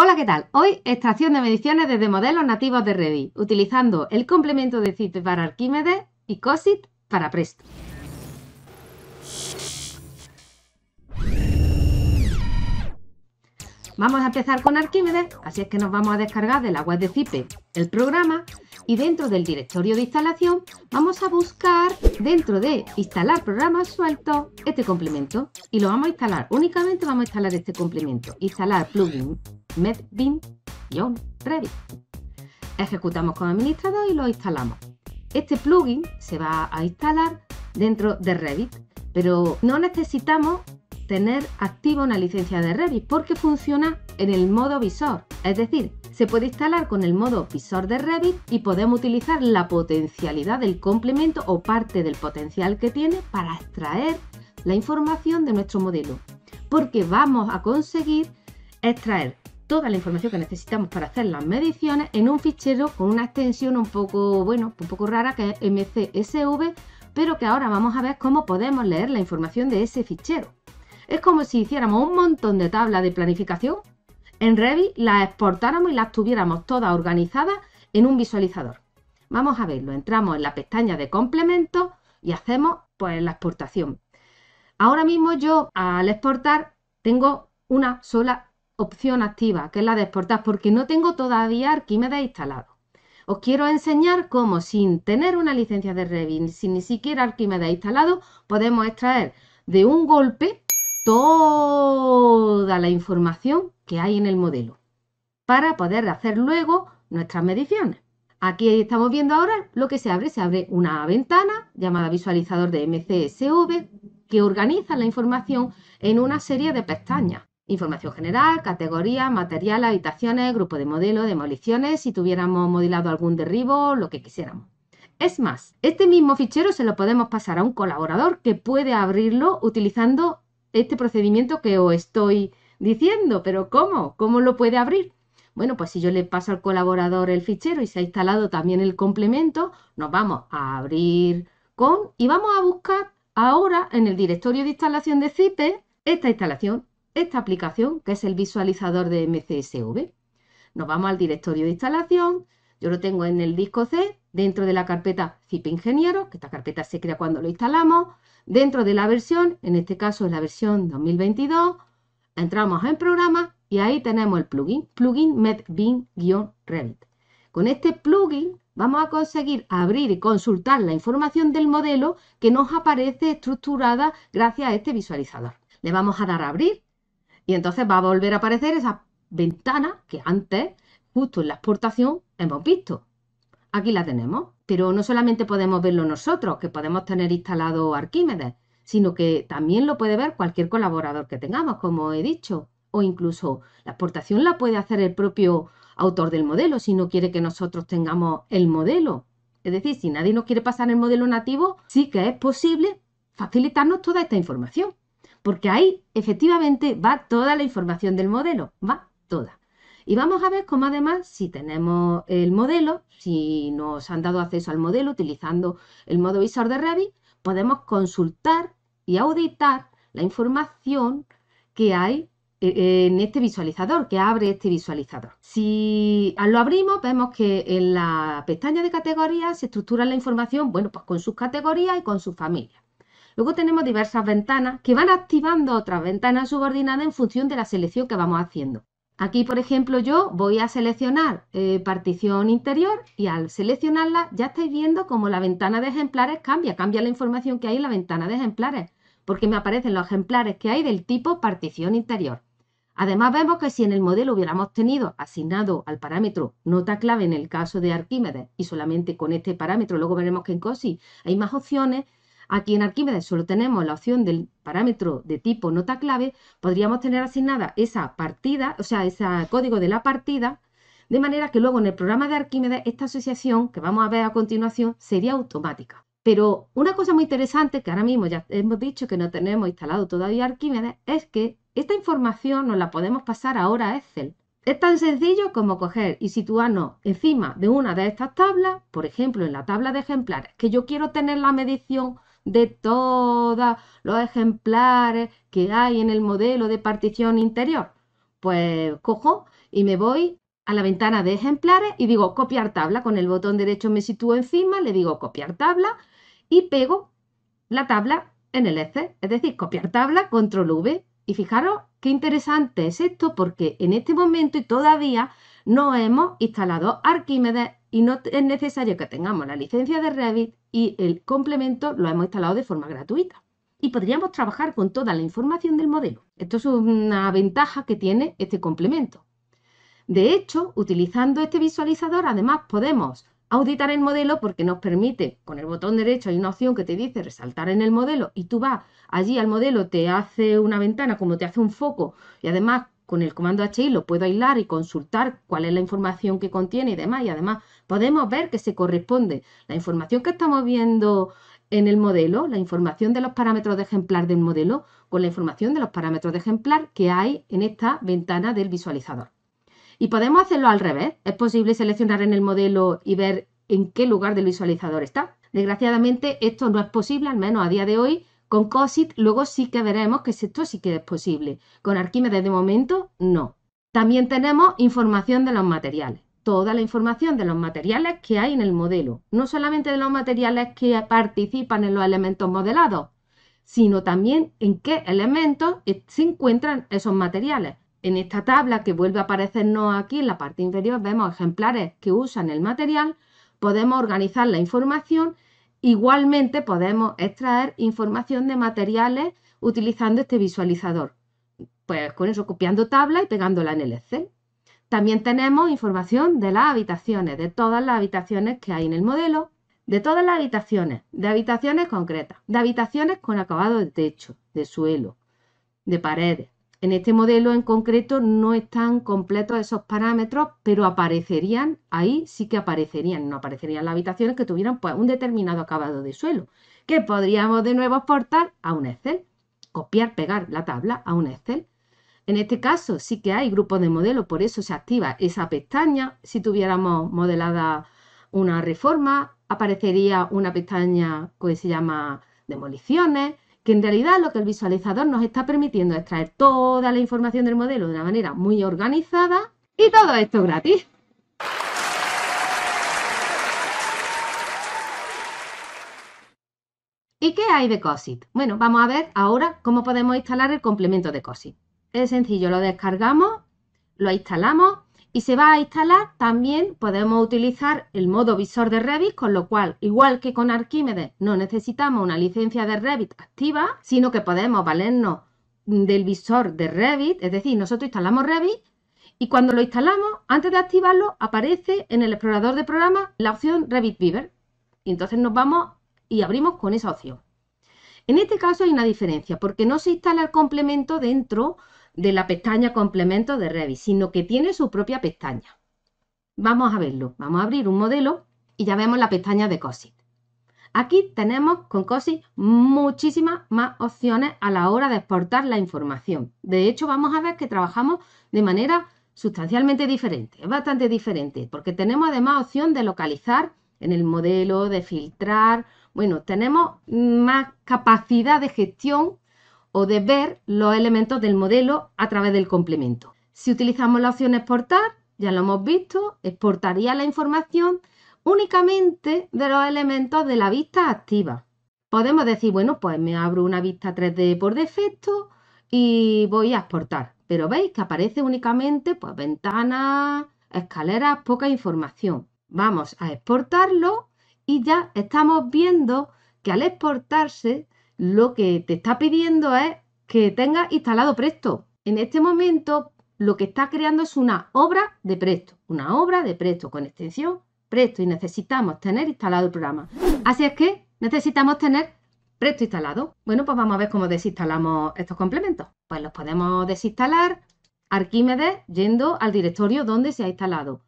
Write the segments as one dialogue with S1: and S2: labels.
S1: Hola, ¿qué tal? Hoy extracción de mediciones desde modelos nativos de Revit, utilizando el complemento de CIT para Arquímedes y COSIT para Presto. Vamos a empezar con Arquímedes, así es que nos vamos a descargar de la web de CIPE el programa y dentro del directorio de instalación vamos a buscar dentro de instalar programas sueltos este complemento y lo vamos a instalar, únicamente vamos a instalar este complemento, instalar plugin medbin revit Ejecutamos con administrador y lo instalamos. Este plugin se va a instalar dentro de Revit, pero no necesitamos tener activa una licencia de Revit porque funciona en el modo visor, es decir, se puede instalar con el modo visor de Revit y podemos utilizar la potencialidad del complemento o parte del potencial que tiene para extraer la información de nuestro modelo, porque vamos a conseguir extraer toda la información que necesitamos para hacer las mediciones en un fichero con una extensión un poco, bueno, un poco rara que es MCSV, pero que ahora vamos a ver cómo podemos leer la información de ese fichero. Es como si hiciéramos un montón de tablas de planificación, en Revit las exportáramos y las tuviéramos todas organizadas en un visualizador. Vamos a verlo, entramos en la pestaña de complementos y hacemos pues la exportación. Ahora mismo yo al exportar tengo una sola opción activa, que es la de exportar, porque no tengo todavía Arquímedes instalado. Os quiero enseñar cómo sin tener una licencia de Revit, sin ni siquiera Arquímedes instalado, podemos extraer de un golpe toda la información que hay en el modelo para poder hacer luego nuestras mediciones. Aquí estamos viendo ahora lo que se abre. Se abre una ventana llamada visualizador de MCSV que organiza la información en una serie de pestañas. Información general, categoría, material, habitaciones, grupo de modelo, demoliciones, si tuviéramos modelado algún derribo, lo que quisiéramos. Es más, este mismo fichero se lo podemos pasar a un colaborador que puede abrirlo utilizando este procedimiento que os estoy diciendo. Pero ¿cómo? ¿Cómo lo puede abrir? Bueno, pues si yo le paso al colaborador el fichero y se ha instalado también el complemento, nos vamos a abrir con y vamos a buscar ahora en el directorio de instalación de CIPE esta instalación esta aplicación, que es el visualizador de MCSV. Nos vamos al directorio de instalación, yo lo tengo en el disco C, dentro de la carpeta zip ingeniero, que esta carpeta se crea cuando lo instalamos, dentro de la versión, en este caso es la versión 2022, entramos en programa y ahí tenemos el plugin, plugin medbin revit Con este plugin vamos a conseguir abrir y consultar la información del modelo que nos aparece estructurada gracias a este visualizador. Le vamos a dar a abrir y entonces va a volver a aparecer esa ventana que antes, justo en la exportación, hemos visto. Aquí la tenemos, pero no solamente podemos verlo nosotros, que podemos tener instalado Arquímedes, sino que también lo puede ver cualquier colaborador que tengamos, como he dicho, o incluso la exportación la puede hacer el propio autor del modelo si no quiere que nosotros tengamos el modelo. Es decir, si nadie nos quiere pasar el modelo nativo, sí que es posible facilitarnos toda esta información porque ahí efectivamente va toda la información del modelo, va toda. Y vamos a ver cómo además, si tenemos el modelo, si nos han dado acceso al modelo utilizando el modo visor de Revit, podemos consultar y auditar la información que hay eh, en este visualizador, que abre este visualizador. Si lo abrimos, vemos que en la pestaña de categorías se estructura la información, bueno, pues con sus categorías y con sus familias. Luego tenemos diversas ventanas que van activando otras ventanas subordinadas en función de la selección que vamos haciendo. Aquí, por ejemplo, yo voy a seleccionar eh, partición interior y al seleccionarla ya estáis viendo cómo la ventana de ejemplares cambia, cambia la información que hay en la ventana de ejemplares, porque me aparecen los ejemplares que hay del tipo partición interior. Además vemos que si en el modelo hubiéramos tenido asignado al parámetro nota clave en el caso de Arquímedes y solamente con este parámetro, luego veremos que en COSI hay más opciones, Aquí en Arquímedes solo tenemos la opción del parámetro de tipo nota clave, podríamos tener asignada esa partida, o sea, ese código de la partida, de manera que luego en el programa de Arquímedes esta asociación que vamos a ver a continuación sería automática. Pero una cosa muy interesante que ahora mismo ya hemos dicho que no tenemos instalado todavía Arquímedes es que esta información nos la podemos pasar ahora a Excel. Es tan sencillo como coger y situarnos encima de una de estas tablas, por ejemplo en la tabla de ejemplares, que yo quiero tener la medición de todos los ejemplares que hay en el modelo de partición interior? Pues cojo y me voy a la ventana de ejemplares y digo copiar tabla. Con el botón derecho me sitúo encima, le digo copiar tabla y pego la tabla en el Excel. Es decir, copiar tabla, control V. Y fijaros qué interesante es esto porque en este momento y todavía no hemos instalado Arquímedes y no es necesario que tengamos la licencia de Revit y el complemento lo hemos instalado de forma gratuita. Y podríamos trabajar con toda la información del modelo. Esto es una ventaja que tiene este complemento. De hecho, utilizando este visualizador, además podemos auditar el modelo porque nos permite, con el botón derecho hay una opción que te dice resaltar en el modelo y tú vas allí al modelo, te hace una ventana como te hace un foco y además con el comando HI lo puedo aislar y consultar cuál es la información que contiene y demás. Y además podemos ver que se corresponde la información que estamos viendo en el modelo, la información de los parámetros de ejemplar del modelo, con la información de los parámetros de ejemplar que hay en esta ventana del visualizador. Y podemos hacerlo al revés. Es posible seleccionar en el modelo y ver en qué lugar del visualizador está. Desgraciadamente esto no es posible, al menos a día de hoy, con COSIT luego sí que veremos que esto sí que es posible. Con Arquímedes de momento no. También tenemos información de los materiales. Toda la información de los materiales que hay en el modelo. No solamente de los materiales que participan en los elementos modelados, sino también en qué elementos e, se encuentran esos materiales. En esta tabla que vuelve a aparecernos aquí en la parte inferior vemos ejemplares que usan el material. Podemos organizar la información Igualmente podemos extraer información de materiales utilizando este visualizador. Pues con eso copiando tabla y pegándola en el Excel. También tenemos información de las habitaciones, de todas las habitaciones que hay en el modelo, de todas las habitaciones, de habitaciones concretas, de habitaciones con acabado de techo, de suelo, de paredes, en este modelo en concreto no están completos esos parámetros, pero aparecerían, ahí sí que aparecerían, no aparecerían las habitaciones que tuvieran pues, un determinado acabado de suelo, que podríamos de nuevo exportar a un Excel, copiar, pegar la tabla a un Excel. En este caso sí que hay grupos de modelos, por eso se activa esa pestaña. Si tuviéramos modelada una reforma, aparecería una pestaña que se llama demoliciones, que en realidad lo que el visualizador nos está permitiendo es traer toda la información del modelo de una manera muy organizada y todo esto gratis. ¿Y qué hay de COSIT? Bueno, vamos a ver ahora cómo podemos instalar el complemento de COSIT. Es sencillo, lo descargamos, lo instalamos y se va a instalar, también podemos utilizar el modo visor de Revit, con lo cual, igual que con Arquímedes, no necesitamos una licencia de Revit activa, sino que podemos valernos del visor de Revit, es decir, nosotros instalamos Revit y cuando lo instalamos, antes de activarlo, aparece en el explorador de programas la opción Revit Beaver. Y entonces nos vamos y abrimos con esa opción. En este caso hay una diferencia, porque no se instala el complemento dentro de la pestaña complemento de Revit, sino que tiene su propia pestaña. Vamos a verlo. Vamos a abrir un modelo y ya vemos la pestaña de cosi Aquí tenemos con cosi muchísimas más opciones a la hora de exportar la información. De hecho, vamos a ver que trabajamos de manera sustancialmente diferente. Es bastante diferente porque tenemos además opción de localizar en el modelo, de filtrar. Bueno, tenemos más capacidad de gestión de ver los elementos del modelo a través del complemento. Si utilizamos la opción exportar, ya lo hemos visto, exportaría la información únicamente de los elementos de la vista activa. Podemos decir, bueno, pues me abro una vista 3D por defecto y voy a exportar. Pero veis que aparece únicamente pues, ventanas, escaleras, poca información. Vamos a exportarlo y ya estamos viendo que al exportarse lo que te está pidiendo es que tengas instalado Presto. En este momento lo que está creando es una obra de Presto, una obra de Presto con extensión Presto y necesitamos tener instalado el programa. Así es que necesitamos tener Presto instalado. Bueno, pues vamos a ver cómo desinstalamos estos complementos. Pues los podemos desinstalar Arquímedes yendo al directorio donde se ha instalado.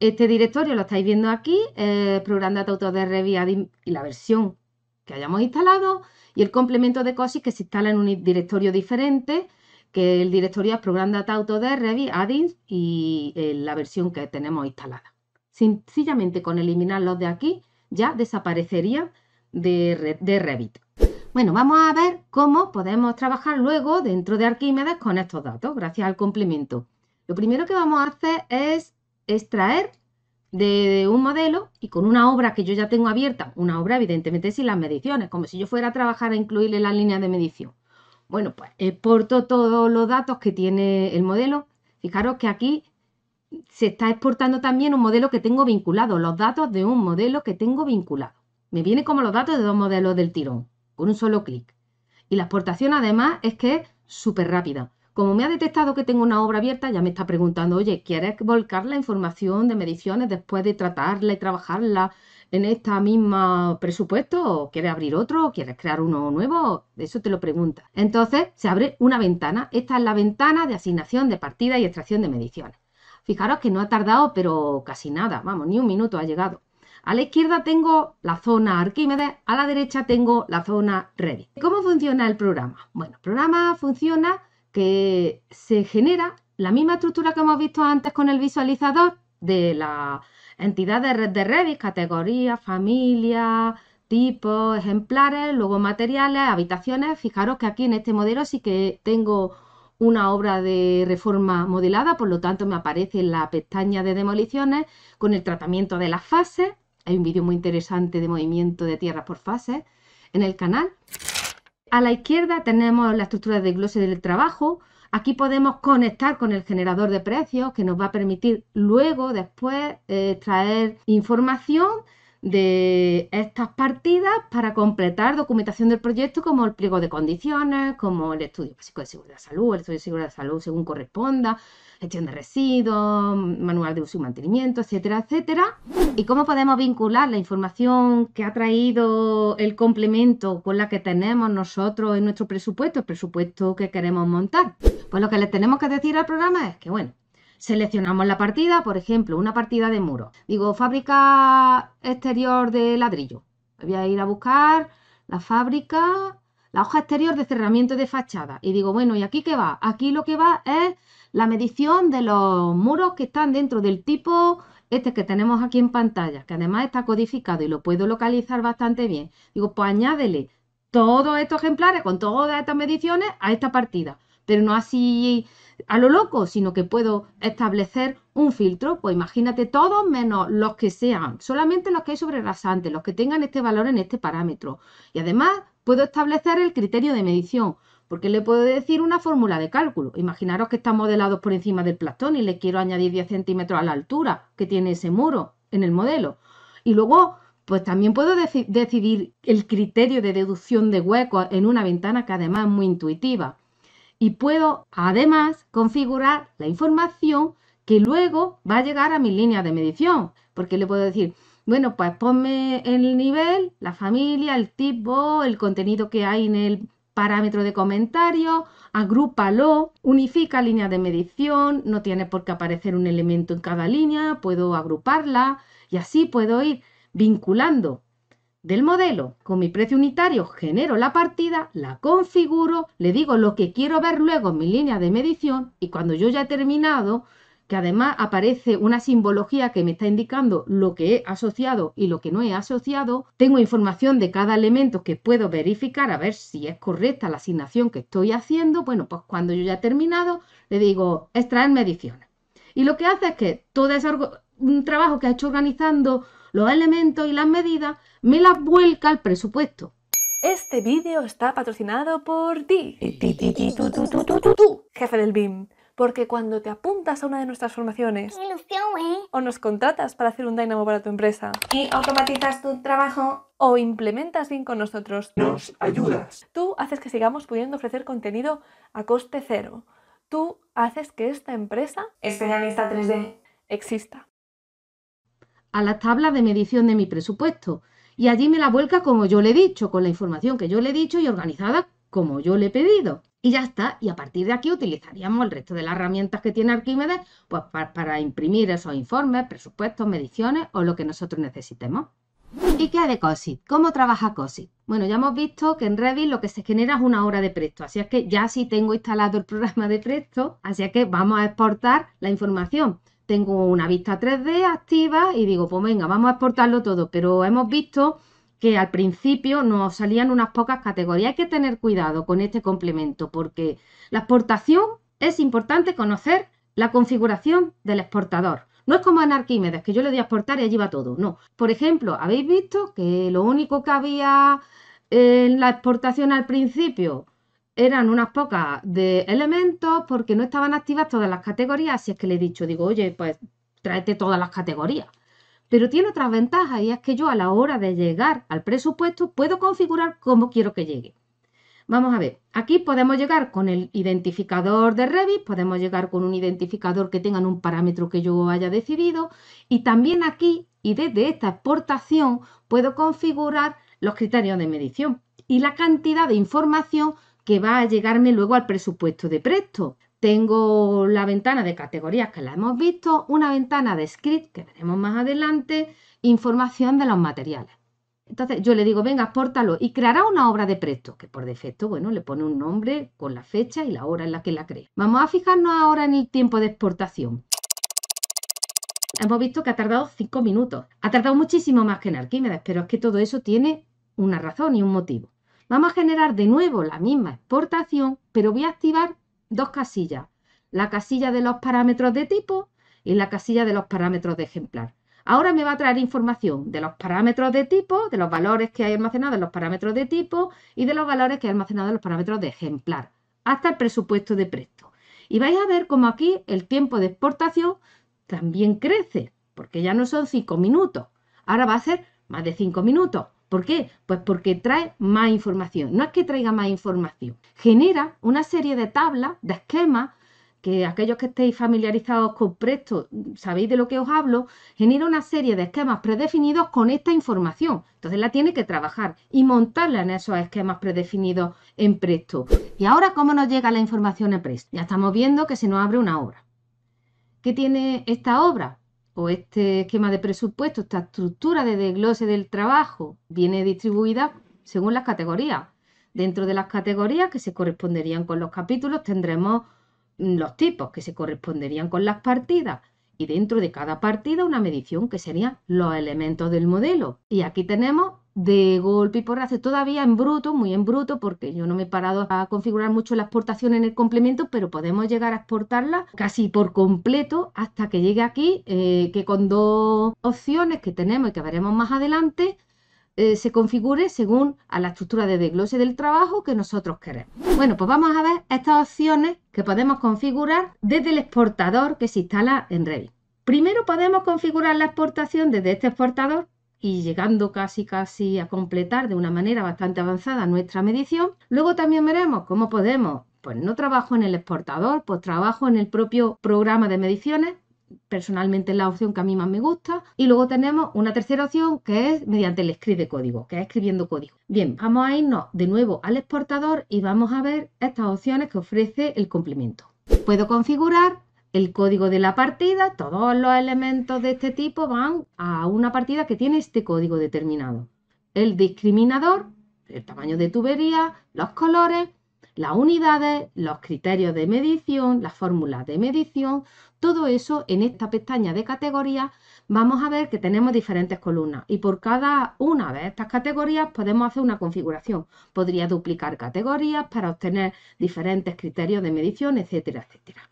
S1: Este directorio lo estáis viendo aquí, eh, programa de autor de y la versión hayamos instalado y el complemento de cosi que se instala en un directorio diferente, que el directorio es Program Data de Revit, Addins y eh, la versión que tenemos instalada. Sencillamente con eliminarlos de aquí ya desaparecería de, de Revit. Bueno, vamos a ver cómo podemos trabajar luego dentro de Arquímedes con estos datos, gracias al complemento. Lo primero que vamos a hacer es extraer de un modelo y con una obra que yo ya tengo abierta, una obra evidentemente sin las mediciones, como si yo fuera a trabajar a incluirle las líneas de medición. Bueno, pues exporto todos los datos que tiene el modelo. Fijaros que aquí se está exportando también un modelo que tengo vinculado, los datos de un modelo que tengo vinculado. Me viene como los datos de dos modelos del tirón, con un solo clic. Y la exportación además es que es súper rápida. Como me ha detectado que tengo una obra abierta, ya me está preguntando, oye, ¿quieres volcar la información de mediciones después de tratarla y trabajarla en esta misma presupuesto? ¿O quieres abrir otro? quieres crear uno nuevo? Eso te lo pregunta. Entonces se abre una ventana. Esta es la ventana de asignación de partida y extracción de mediciones. Fijaros que no ha tardado, pero casi nada, vamos, ni un minuto ha llegado. A la izquierda tengo la zona Arquímedes, a la derecha tengo la zona Revit. ¿Cómo funciona el programa? Bueno, el programa funciona que se genera la misma estructura que hemos visto antes con el visualizador de la entidad de redes categorías, familias, tipos, ejemplares, luego materiales, habitaciones. Fijaros que aquí en este modelo sí que tengo una obra de reforma modelada, por lo tanto me aparece en la pestaña de demoliciones con el tratamiento de las fases. Hay un vídeo muy interesante de movimiento de tierras por fases en el canal. A la izquierda tenemos la estructura de gloss del trabajo. Aquí podemos conectar con el generador de precios que nos va a permitir luego, después, extraer eh, traer información de estas partidas para completar documentación del proyecto como el pliego de condiciones, como el estudio básico de seguridad de salud, el estudio de seguridad de salud según corresponda, gestión de residuos, manual de uso y mantenimiento, etcétera, etcétera. Y cómo podemos vincular la información que ha traído el complemento con la que tenemos nosotros en nuestro presupuesto, el presupuesto que queremos montar. Pues lo que le tenemos que decir al programa es que, bueno, Seleccionamos la partida, por ejemplo, una partida de muro. Digo, fábrica exterior de ladrillo. Voy a ir a buscar la fábrica, la hoja exterior de cerramiento de fachada. Y digo, bueno, ¿y aquí qué va? Aquí lo que va es la medición de los muros que están dentro del tipo este que tenemos aquí en pantalla, que además está codificado y lo puedo localizar bastante bien. Digo, pues añádele todos estos ejemplares con todas estas mediciones a esta partida pero no así a lo loco, sino que puedo establecer un filtro, pues imagínate todos menos los que sean, solamente los que hay sobre los que tengan este valor en este parámetro. Y además puedo establecer el criterio de medición, porque le puedo decir una fórmula de cálculo. Imaginaros que están modelados por encima del plastón y le quiero añadir 10 centímetros a la altura que tiene ese muro en el modelo. Y luego, pues también puedo decidir el criterio de deducción de huecos en una ventana que además es muy intuitiva y puedo además configurar la información que luego va a llegar a mi línea de medición, porque le puedo decir, bueno, pues ponme el nivel, la familia, el tipo, el contenido que hay en el parámetro de comentario, agrúpalo, unifica línea de medición, no tiene por qué aparecer un elemento en cada línea, puedo agruparla y así puedo ir vinculando del modelo. Con mi precio unitario genero la partida, la configuro, le digo lo que quiero ver luego en mi línea de medición y cuando yo ya he terminado, que además aparece una simbología que me está indicando lo que he asociado y lo que no he asociado, tengo información de cada elemento que puedo verificar a ver si es correcta la asignación que estoy haciendo, bueno, pues cuando yo ya he terminado, le digo extraer mediciones. Y lo que hace es que todo ese trabajo que ha hecho organizando los elementos y las medidas, me las vuelca al presupuesto. Este vídeo está patrocinado por ti,
S2: jefe del BIM. Porque cuando te apuntas a una de nuestras formaciones eh. o nos contratas para hacer un Dynamo para tu empresa y automatizas tu trabajo o implementas BIM con nosotros, nos ayudas. Tú haces que sigamos pudiendo ofrecer contenido a coste cero. Tú haces que esta empresa, especialista
S1: 3D, exista a las tablas de medición de mi presupuesto y allí me la vuelca como yo le he dicho, con la información que yo le he dicho y organizada como yo le he pedido. Y ya está, y a partir de aquí utilizaríamos el resto de las herramientas que tiene Arquímedes pues, para, imprimir esos informes, presupuestos, mediciones o lo que nosotros necesitemos. ¿Y qué hay de COSIT? ¿Cómo trabaja COSIT? Bueno, ya hemos visto que en Revit lo que se genera es una hora de Presto, así es que ya sí tengo instalado el programa de Presto, así es que vamos a exportar la información tengo una vista 3D activa y digo, pues venga, vamos a exportarlo todo, pero hemos visto que al principio nos salían unas pocas categorías. Hay que tener cuidado con este complemento porque la exportación es importante conocer la configuración del exportador. No es como en Arquímedes, que yo le doy a exportar y allí va todo. No. Por ejemplo, habéis visto que lo único que había en la exportación al principio eran unas pocas de elementos porque no estaban activas todas las categorías, así es que le he dicho, digo, oye, pues tráete todas las categorías. Pero tiene otras ventajas y es que yo a la hora de llegar al presupuesto puedo configurar cómo quiero que llegue. Vamos a ver, aquí podemos llegar con el identificador de Revit, podemos llegar con un identificador que tengan un parámetro que yo haya decidido y también aquí y desde esta exportación puedo configurar los criterios de medición y la cantidad de información que va a llegarme luego al presupuesto de presto. Tengo la ventana de categorías que la hemos visto, una ventana de script que veremos más adelante, información de los materiales. Entonces yo le digo, venga, exportalo y creará una obra de presto, que por defecto, bueno, le pone un nombre con la fecha y la hora en la que la cree. Vamos a fijarnos ahora en el tiempo de exportación. Hemos visto que ha tardado 5 minutos. Ha tardado muchísimo más que en Arquímedes, pero es que todo eso tiene una razón y un motivo. Vamos a generar de nuevo la misma exportación, pero voy a activar dos casillas. La casilla de los parámetros de tipo y la casilla de los parámetros de ejemplar. Ahora me va a traer información de los parámetros de tipo, de los valores que hay almacenados en los parámetros de tipo y de los valores que hay almacenados en los parámetros de ejemplar, hasta el presupuesto de presto. Y vais a ver cómo aquí el tiempo de exportación también crece, porque ya no son 5 minutos, ahora va a ser más de 5 minutos. ¿Por qué? Pues porque trae más información. No es que traiga más información. Genera una serie de tablas, de esquemas, que aquellos que estéis familiarizados con Presto sabéis de lo que os hablo, genera una serie de esquemas predefinidos con esta información. Entonces la tiene que trabajar y montarla en esos esquemas predefinidos en Presto. ¿Y ahora cómo nos llega la información en Presto? Ya estamos viendo que se nos abre una obra. ¿Qué tiene esta obra? o este esquema de presupuesto, esta estructura de desglose del trabajo, viene distribuida según las categorías. Dentro de las categorías que se corresponderían con los capítulos tendremos mm, los tipos que se corresponderían con las partidas y dentro de cada partida una medición que serían los elementos del modelo. Y aquí tenemos de golpe y porrazo, todavía en bruto, muy en bruto, porque yo no me he parado a configurar mucho la exportación en el complemento, pero podemos llegar a exportarla casi por completo hasta que llegue aquí, eh, que con dos opciones que tenemos y que veremos más adelante, eh, se configure según a la estructura de desglose del trabajo que nosotros queremos. Bueno, pues vamos a ver estas opciones que podemos configurar desde el exportador que se instala en Revit. Primero podemos configurar la exportación desde este exportador y llegando casi casi a completar de una manera bastante avanzada nuestra medición. Luego también veremos cómo podemos, pues no trabajo en el exportador, pues trabajo en el propio programa de mediciones, personalmente es la opción que a mí más me gusta. Y luego tenemos una tercera opción que es mediante el escribe código, que es escribiendo código. Bien, vamos a irnos de nuevo al exportador y vamos a ver estas opciones que ofrece el complemento. Puedo configurar el código de la partida, todos los elementos de este tipo van a una partida que tiene este código determinado. El discriminador, el tamaño de tubería, los colores, las unidades, los criterios de medición, las fórmulas de medición, todo eso en esta pestaña de categorías vamos a ver que tenemos diferentes columnas y por cada una de estas categorías podemos hacer una configuración. Podría duplicar categorías para obtener diferentes criterios de medición, etcétera, etcétera.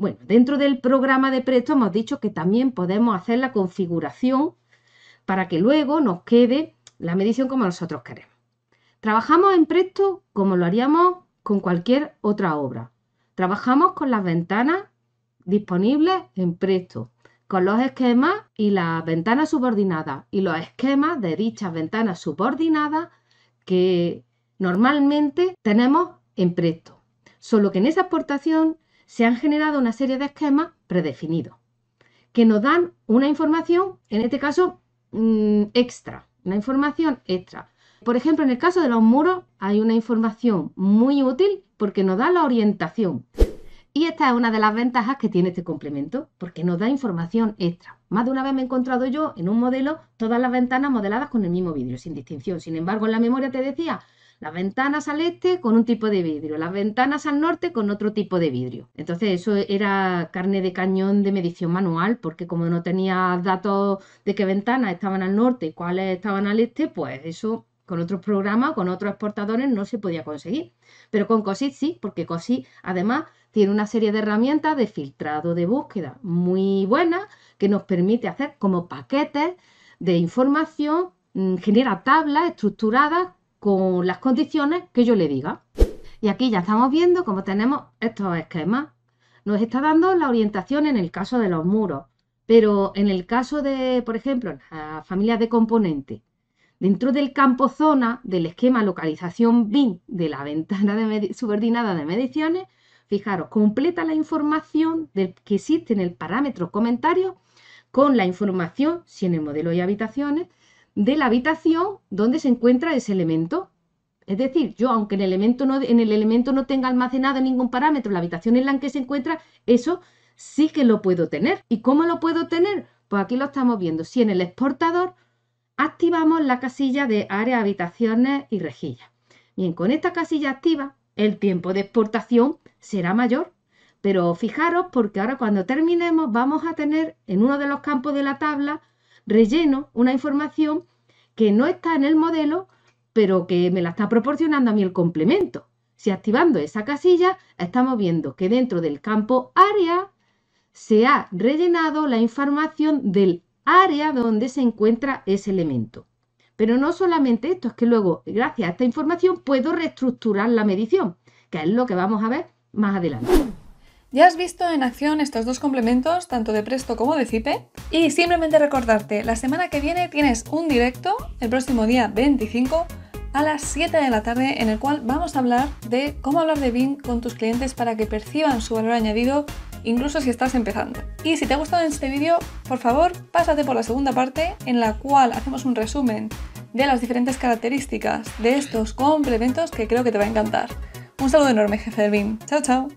S1: Bueno, dentro del programa de presto hemos dicho que también podemos hacer la configuración para que luego nos quede la medición como nosotros queremos. Trabajamos en presto como lo haríamos con cualquier otra obra. Trabajamos con las ventanas disponibles en presto, con los esquemas y las ventanas subordinadas y los esquemas de dichas ventanas subordinadas que normalmente tenemos en presto. Solo que en esa exportación se han generado una serie de esquemas predefinidos que nos dan una información, en este caso, mm, extra, una información extra. Por ejemplo, en el caso de los muros hay una información muy útil porque nos da la orientación. Y esta es una de las ventajas que tiene este complemento, porque nos da información extra. Más de una vez me he encontrado yo en un modelo todas las ventanas modeladas con el mismo vidrio, sin distinción. Sin embargo, en la memoria te decía las ventanas al este con un tipo de vidrio, las ventanas al norte con otro tipo de vidrio. Entonces eso era carne de cañón de medición manual, porque como no tenía datos de qué ventanas estaban al norte y cuáles estaban al este, pues eso con otros programas, con otros exportadores no se podía conseguir. Pero con Cosi sí, porque Cosi además tiene una serie de herramientas de filtrado de búsqueda muy buenas que nos permite hacer como paquetes de información, mm, genera tablas estructuradas con las condiciones que yo le diga. Y aquí ya estamos viendo cómo tenemos estos esquemas. Nos está dando la orientación en el caso de los muros, pero en el caso de, por ejemplo, las familias de componentes, dentro del campo zona del esquema localización bin de la ventana de subordinada de mediciones, fijaros, completa la información que existe en el parámetro comentario con la información si en el modelo hay habitaciones de la habitación donde se encuentra ese elemento. Es decir, yo aunque elemento en el elemento no tenga almacenado ningún parámetro, la habitación en la que se encuentra, eso sí que lo puedo tener. ¿Y cómo lo puedo tener? Pues aquí lo estamos viendo. Si en el exportador activamos la casilla de área, habitaciones y rejillas. Bien, con esta casilla activa, el tiempo de exportación será mayor. Pero fijaros porque ahora cuando terminemos vamos a tener en uno de los campos de la tabla relleno una información que no está en el modelo, pero que me la está proporcionando a mí el complemento. Si activando esa casilla, estamos viendo que dentro del campo área se ha rellenado la información del área donde se encuentra ese elemento. Pero no solamente esto, es que luego, gracias a esta información, puedo reestructurar la medición, que es lo que vamos a ver más adelante.
S2: Ya has visto en acción estos dos complementos, tanto de Presto como de Cipe. Y simplemente recordarte, la semana que viene tienes un directo, el próximo día 25, a las 7 de la tarde, en el cual vamos a hablar de cómo hablar de BIM con tus clientes para que perciban su valor añadido, incluso si estás empezando. Y si te ha gustado este vídeo, por favor, pásate por la segunda parte, en la cual hacemos un resumen de las diferentes características de estos complementos que creo que te va a encantar. Un saludo enorme, jefe
S1: de BIM. Chao, chao.